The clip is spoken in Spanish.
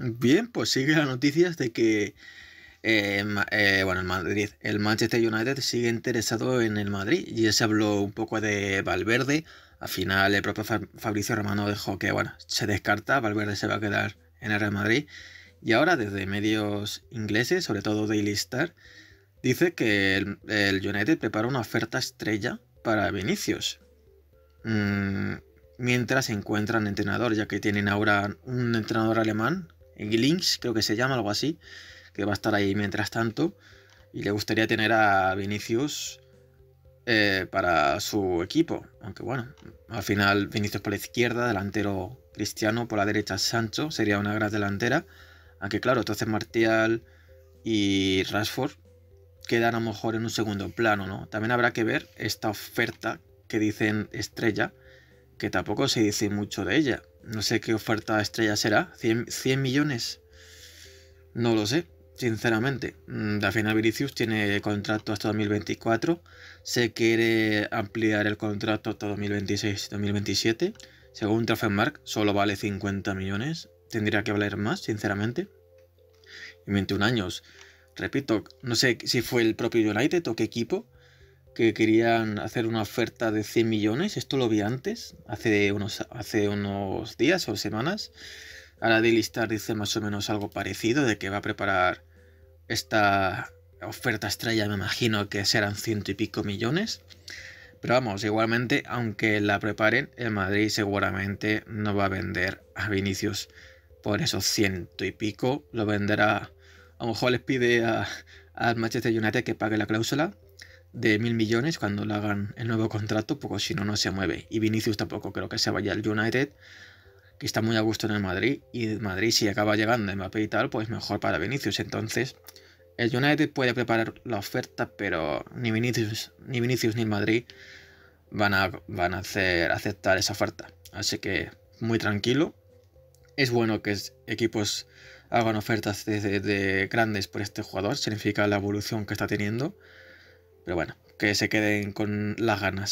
Bien, pues sigue las noticias de que eh, eh, bueno, el Madrid, el Manchester United sigue interesado en el Madrid. y se habló un poco de Valverde. Al final el propio Fabricio Romano dijo que bueno, se descarta, Valverde se va a quedar en el Real Madrid. Y ahora desde medios ingleses, sobre todo Daily Star, dice que el, United prepara una oferta estrella para Vinicius. Mm, mientras encuentran entrenador, ya que tienen ahora un entrenador alemán Glinks, creo que se llama, algo así, que va a estar ahí mientras tanto. Y le gustaría tener a Vinicius eh, para su equipo. Aunque bueno, al final Vinicius por la izquierda, delantero Cristiano, por la derecha Sancho, sería una gran delantera. Aunque claro, entonces Martial y Rashford quedan a lo mejor en un segundo plano, ¿no? También habrá que ver esta oferta que dicen Estrella, que tampoco se dice mucho de ella. No sé qué oferta estrella será. ¿100, millones? No lo sé, sinceramente. Mm, al final tiene contrato hasta 2024. Se quiere ampliar el contrato hasta 2026-2027. Según Trafenmark, solo vale 50 millones. Tendría que valer más, sinceramente. Y 21 años. Repito, no sé si fue el propio United o qué equipo que querían hacer una oferta de 100 millones. Esto lo vi antes, hace unos, hace unos días o semanas. Ahora Daily Star dice más o menos algo parecido, de que va a preparar esta oferta estrella, me imagino que serán ciento y pico millones. Pero vamos, igualmente, aunque la preparen, el Madrid seguramente no va a vender a Vinicius por esos ciento y pico. Lo venderá, a lo mejor les pide al Manchester United que pague la cláusula de mil millones cuando le hagan el nuevo contrato, porque si no, no se mueve. Y Vinicius tampoco creo que se vaya al United, que está muy a gusto en el Madrid. Y Madrid, si acaba llegando Mbappé y tal, pues mejor para Vinicius. Entonces, el United puede preparar la oferta, pero ni Vinicius ni, Vinicius, ni Madrid van a, van a hacer, aceptar esa oferta. Así que muy tranquilo. Es bueno que equipos hagan ofertas de grandes por este jugador, significa la evolución que está teniendo. Pero bueno, que se queden con las ganas.